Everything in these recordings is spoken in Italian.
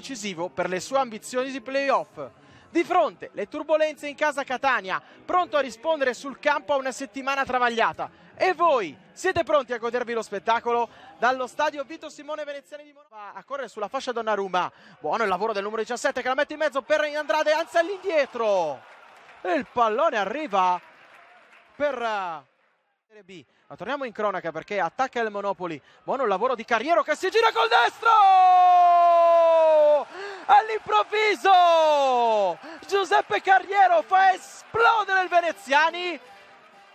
decisivo per le sue ambizioni di playoff. Di fronte le turbulenze in casa Catania, pronto a rispondere sul campo a una settimana travagliata. E voi siete pronti a godervi lo spettacolo? Dallo stadio Vito Simone Veneziani di Monova a correre sulla fascia Donnarumma. Buono il lavoro del numero 17 che la mette in mezzo per Andrade, alza all'indietro. E il pallone arriva per eh, B. Ma torniamo in cronaca perché attacca il Monopoli. Buono il lavoro di Carriero che si gira col destro! all'improvviso Giuseppe Carriero fa esplodere il Veneziani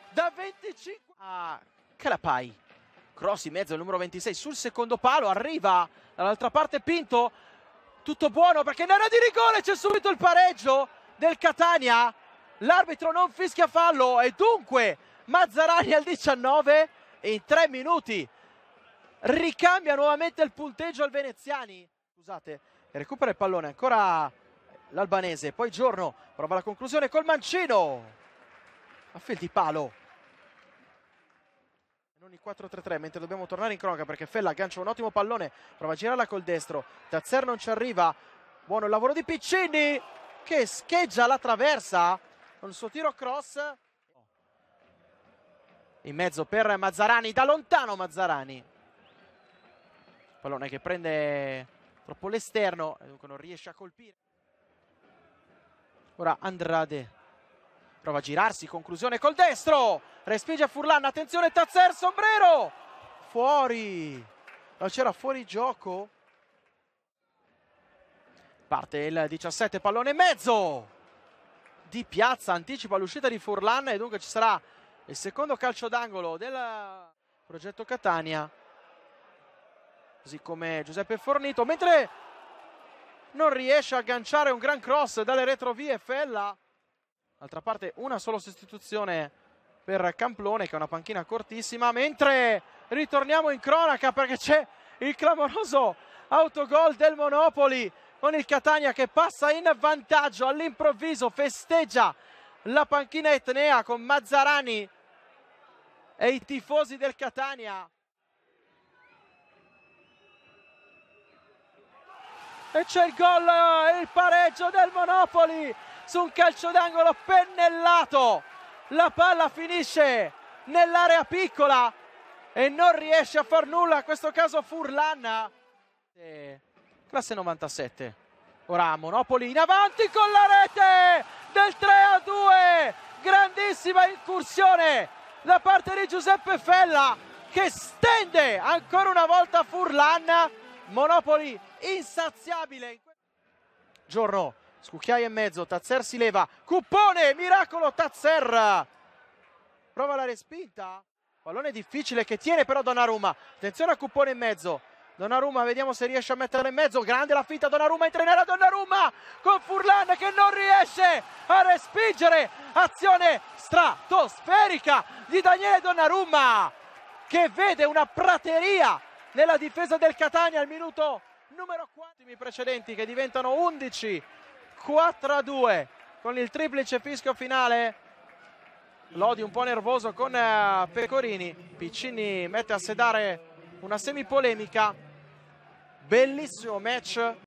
da 25 a Calapai cross in mezzo al numero 26 sul secondo palo arriva dall'altra parte Pinto tutto buono perché in area di rigore c'è subito il pareggio del Catania l'arbitro non fischia fallo e dunque Mazzarani al 19 e in tre minuti ricambia nuovamente il punteggio al Veneziani scusate recupera il pallone ancora l'albanese, poi Giorno prova la conclusione col mancino a fil di palo. Non il 4-3-3 mentre dobbiamo tornare in cronaca perché Fella aggancia un ottimo pallone, prova a girarla col destro, Tazzer non ci arriva, buono il lavoro di Piccini che scheggia la traversa con il suo tiro cross. In mezzo per Mazzarani, da lontano Mazzarani. Pallone che prende troppo l'esterno, eh, dunque non riesce a colpire. Ora Andrade prova a girarsi, conclusione col destro, respinge a Furlan, attenzione Tazzer, sombrero, fuori, non c'era fuori gioco. Parte il 17, pallone e mezzo, di piazza, anticipa l'uscita di Furlan e dunque ci sarà il secondo calcio d'angolo del progetto Catania così come Giuseppe Fornito, mentre non riesce a agganciare un gran cross dalle retrovie Fella. D'altra parte una sola sostituzione per Camplone che è una panchina cortissima, mentre ritorniamo in cronaca perché c'è il clamoroso autogol del Monopoli con il Catania che passa in vantaggio all'improvviso, festeggia la panchina etnea con Mazzarani e i tifosi del Catania. e c'è il gol e eh, il pareggio del Monopoli su un calcio d'angolo pennellato. La palla finisce nell'area piccola e non riesce a far nulla, in questo caso Furlanna. Eh, classe 97. Ora Monopoli in avanti con la rete del 3 a 2. Grandissima incursione da parte di Giuseppe Fella che stende ancora una volta Furlanna Monopoli insaziabile. Giorno, scucchiaia e mezzo, Tazzer si leva, Cuppone, miracolo Tazzer. Prova la respinta. Pallone difficile che tiene però Donnarumma. Attenzione a Cuppone in mezzo. Donnarumma, vediamo se riesce a metterla in mezzo. Grande la finta Donnarumma, entra in area Donnarumma con Furlan che non riesce a respingere. Azione stratosferica di Daniele Donnarumma che vede una prateria nella difesa del Catania al minuto numero 4. I precedenti che diventano 11, 4 a 2 con il triplice fischio finale. Lodi un po' nervoso con eh, Pecorini. Piccini mette a sedare una semipolemica. Bellissimo match.